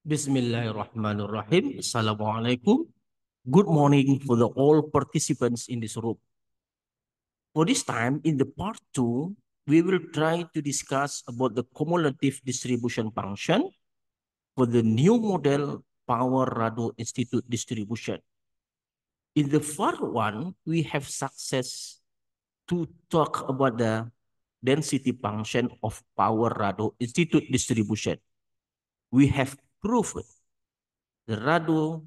Bismillahirrahmanirrahim. Assalamualaikum. Good morning for the all participants in this room. For this time, in the part 2, we will try to discuss about the cumulative distribution function for the new model Power Rado Institute distribution. In the first one, we have success to talk about the density function of Power Rado Institute distribution. We have proven the Radu,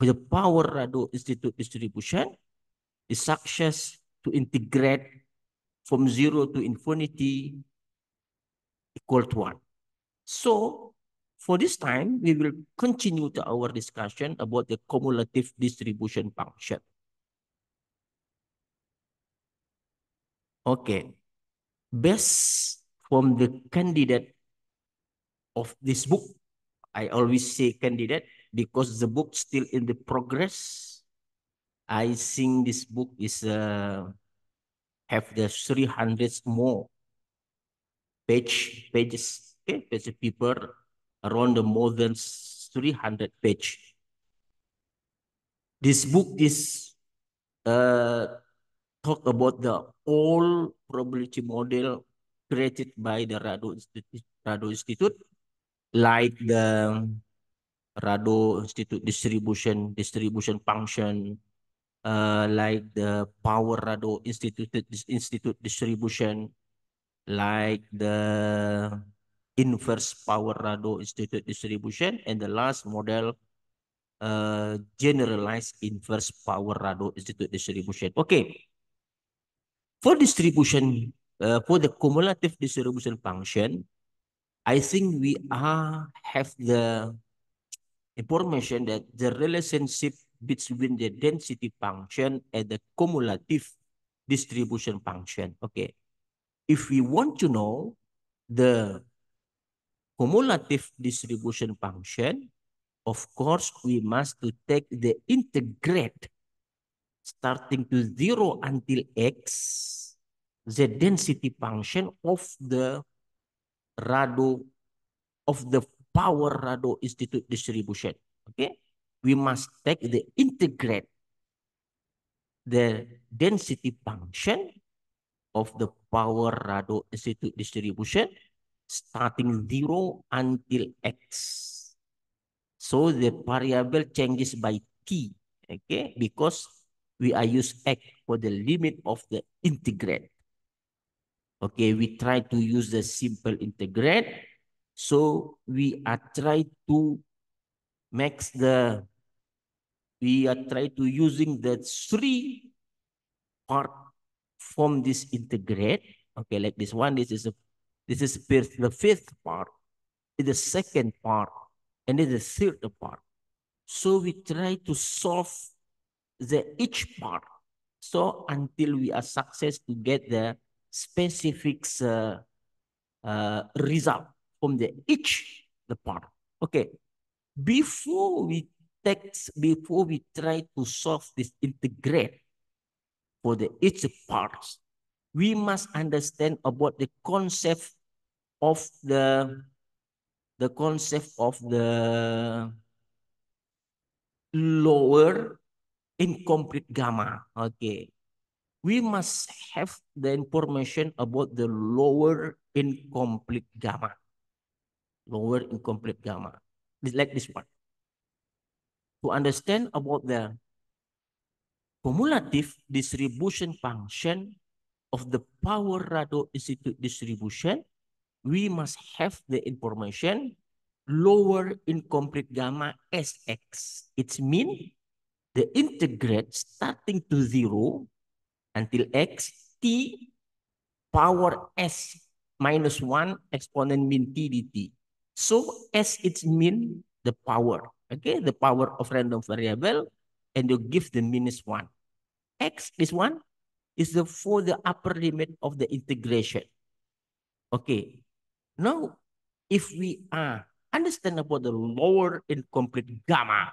the Power ratio, Institute distribution is success to integrate from zero to infinity equal to one. So for this time, we will continue to our discussion about the cumulative distribution function. Okay, based from the candidate of this book, I always say candidate because the book still in the progress. I think this book is uh, have the 300 more page pages, okay, page paper around the more than 300 page. This book is uh, talk about the all probability model created by the Rado Institute, Rado Institute like the Rado Institute distribution distribution function, uh, like the Power Rado Institute Institute distribution, like the inverse Power Rado Institute distribution, and the last model, uh, generalized inverse Power Rado Institute distribution. Okay, for distribution, uh, for the cumulative distribution function, I think we are have the information that the relationship between the density function and the cumulative distribution function. Okay. If we want to know the cumulative distribution function, of course, we must to take the integrate starting to 0 until x, the density function of the Rado of the Power Rado Institute distribution. Okay, we must take the integrate the density function of the Power Rado Institute distribution starting zero until x. So the variable changes by t. Okay, because we are use x for the limit of the integrate. Okay, we try to use the simple integrand. So we are try to make the, we are try to using the three part from this integrate. Okay, like this one, this is a, this is first the fifth part, is the second part, and then the third part. So we try to solve the each part. So until we are success to get the specific uh, uh, result from the each the part. Okay, before we take, before we try to solve this integrate for the each parts, we must understand about the concept of the the concept of the lower incomplete gamma. Okay, we must have the information about the lower incomplete gamma. Lower incomplete gamma, like this one. To understand about the cumulative distribution function of the power Rado Institute distribution, we must have the information lower incomplete gamma Sx. It means the integrate starting to zero until x t power s minus 1 exponent mean t dt. So s it's mean the power, okay? The power of random variable and you give the minus 1. x, this one, is the for the upper limit of the integration. Okay. Now, if we are understand about the lower incomplete gamma,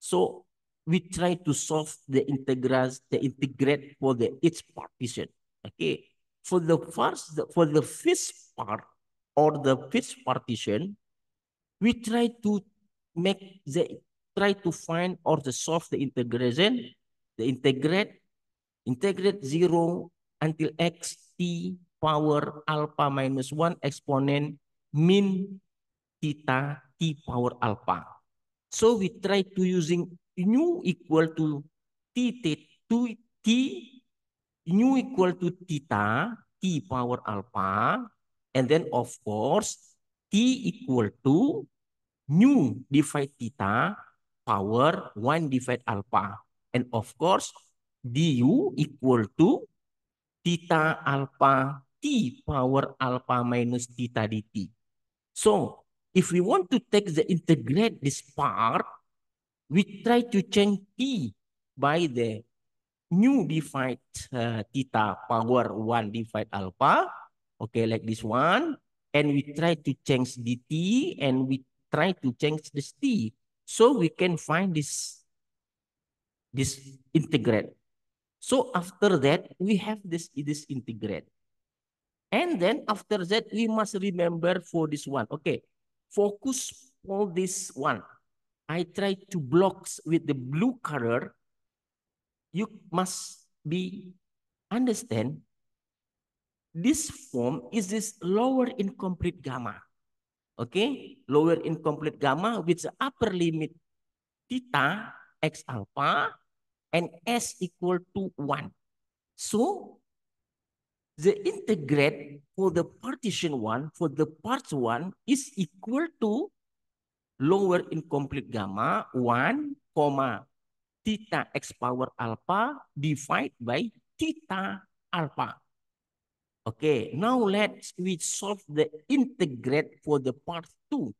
so we try to solve the integrals, the integrate for the each partition. Okay. For the first, for the first part or the first partition, we try to make the try to find or to solve the integration, the integrate, integrate zero until x t power alpha minus one exponent mean theta t power alpha. So we try to using nu equal to theta to t nu equal to theta t power alpha and then of course t equal to nu divide theta power 1 divide alpha and of course du equal to theta alpha t power alpha minus theta dt. So if we want to take the integrate this part we try to change T by the new defined uh, theta power 1 divided alpha. Okay, like this one. And we try to change dt and we try to change this t. So we can find this, this integrate. So after that, we have this, this integrate. And then after that, we must remember for this one. Okay, focus on this one. I try to block with the blue color, you must be understand this form is this lower incomplete gamma. Okay, lower incomplete gamma with the upper limit theta x alpha and s equal to 1. So the integrate for the partition 1 for the part 1 is equal to lower incomplete gamma 1, theta x power alpha divided by theta alpha. Okay, now let's we solve the integrate for the part 2,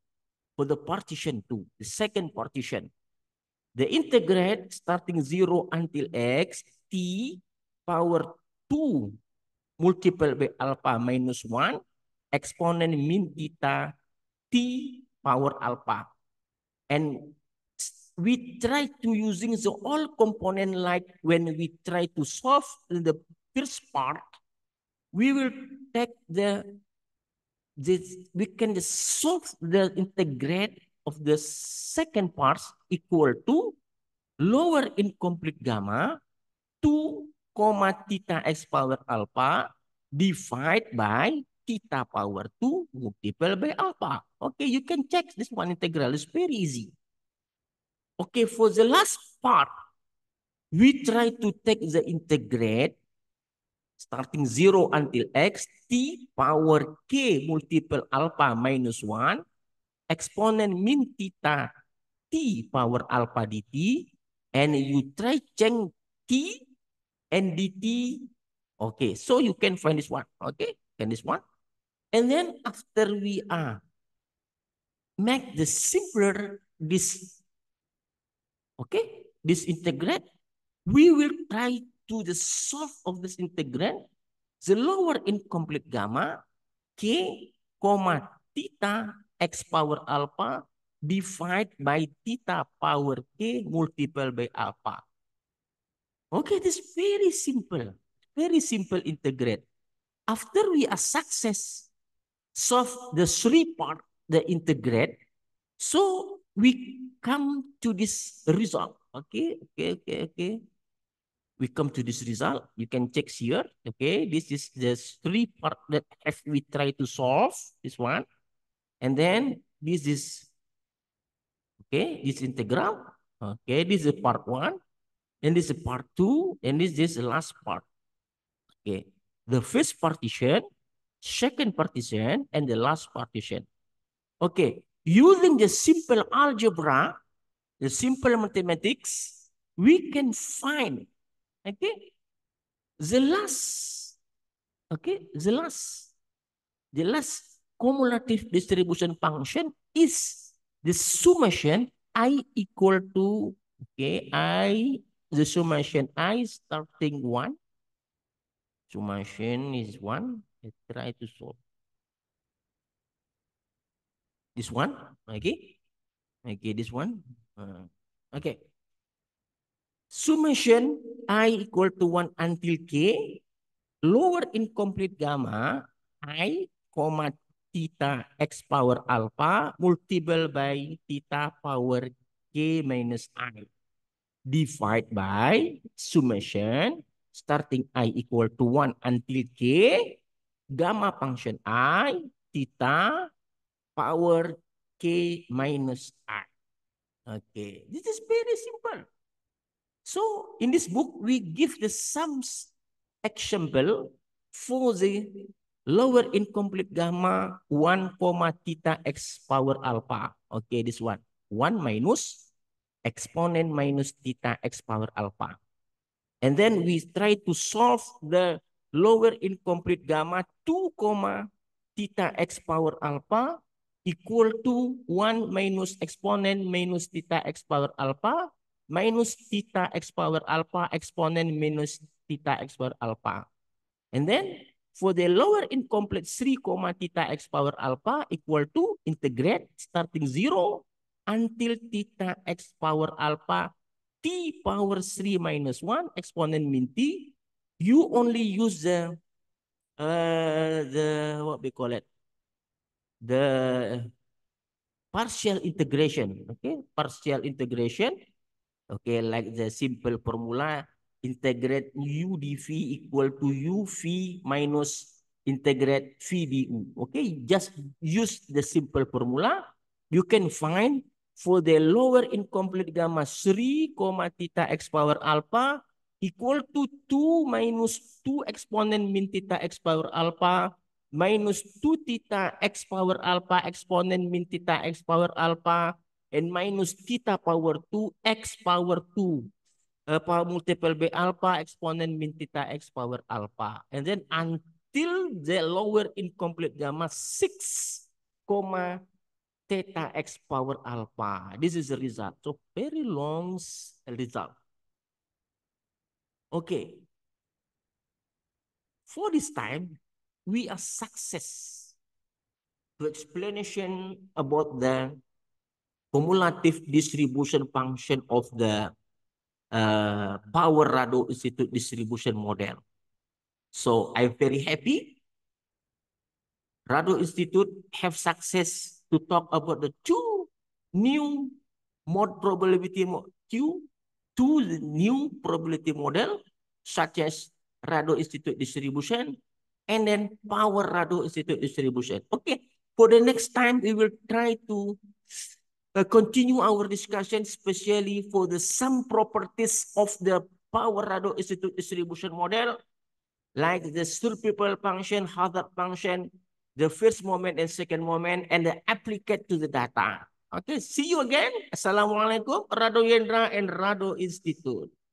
for the partition 2, the second partition. The integrate starting 0 until x, t power 2 multiple by alpha minus 1 exponent min theta t power alpha. And we try to using the all component like when we try to solve the first part, we will take the this we can solve the integrate of the second parts equal to lower incomplete gamma 2 comma theta x power alpha divided by theta power 2 multiplied by alpha. Okay, you can check this one integral. It's very easy. Okay, for the last part, we try to take the integrate starting 0 until x t power k multiple alpha minus 1 exponent min theta t power alpha dt and you try change t and dt. Okay, so you can find this one. Okay, can this one? And then after we are uh, make the simpler this okay this integrate, we will try to the solve of this integrate, the lower incomplete gamma k comma theta x power alpha divided by theta power k multiple by alpha. Okay, this very simple, very simple integrate. After we are success solve the three part, the integrate. So we come to this result. Okay, okay, okay, okay. We come to this result. You can check here. Okay, this is the three part that have we try to solve. This one. And then this is, okay, this integral. Okay, this is part one. And this is part two. And this is the last part. Okay, the first partition second partition, and the last partition. Okay, using the simple algebra, the simple mathematics, we can find, okay, the last, okay, the last, the last cumulative distribution function is the summation i equal to, okay, i, the summation i starting 1, summation is 1, try to solve. This one, okay, okay, this one, uh, okay. Summation i equal to one until k lower incomplete gamma i comma theta x power alpha multiple by theta power k minus i divide by summation starting i equal to 1 until k gamma function I, theta, power K minus I. Okay, this is very simple. So in this book, we give the sums example for the lower incomplete gamma 1, theta x power alpha. Okay, this one. 1 minus exponent minus theta x power alpha. And then we try to solve the lower incomplete gamma 2, theta x power alpha equal to 1 minus exponent minus theta x power alpha minus theta x power alpha exponent minus theta x power alpha. And then for the lower incomplete 3, theta x power alpha equal to integrate starting 0 until theta x power alpha t power 3 minus 1 exponent min t you only use the uh, the what we call it the partial integration okay partial integration okay like the simple formula integrate u dv equal to u v minus integrate v du okay just use the simple formula you can find for the lower incomplete gamma 3, theta x power alpha equal to 2 minus 2 exponent min theta x power alpha minus 2 theta x power alpha exponent min theta x power alpha and minus theta power 2 x power 2 uh, eh, multiple by alpha exponent min theta x power alpha and then until the lower incomplete gamma 6, theta x power alpha. This is the result. So very long result. Okay. For this time, we are success to explanation about the cumulative distribution function of the uh, Power Rado Institute distribution model. So I'm very happy. Rado Institute have success to talk about the two new mode probability mode Q to the new probability model, such as Rado Institute distribution, and then power Rado Institute distribution. Okay, for the next time, we will try to uh, continue our discussion, especially for the some properties of the power Rado Institute distribution model, like the people function, hazard function, the first moment and second moment, and the applicate to the data. Okay, see you again. Assalamualaikum, Rado Yendra and Rado Institute.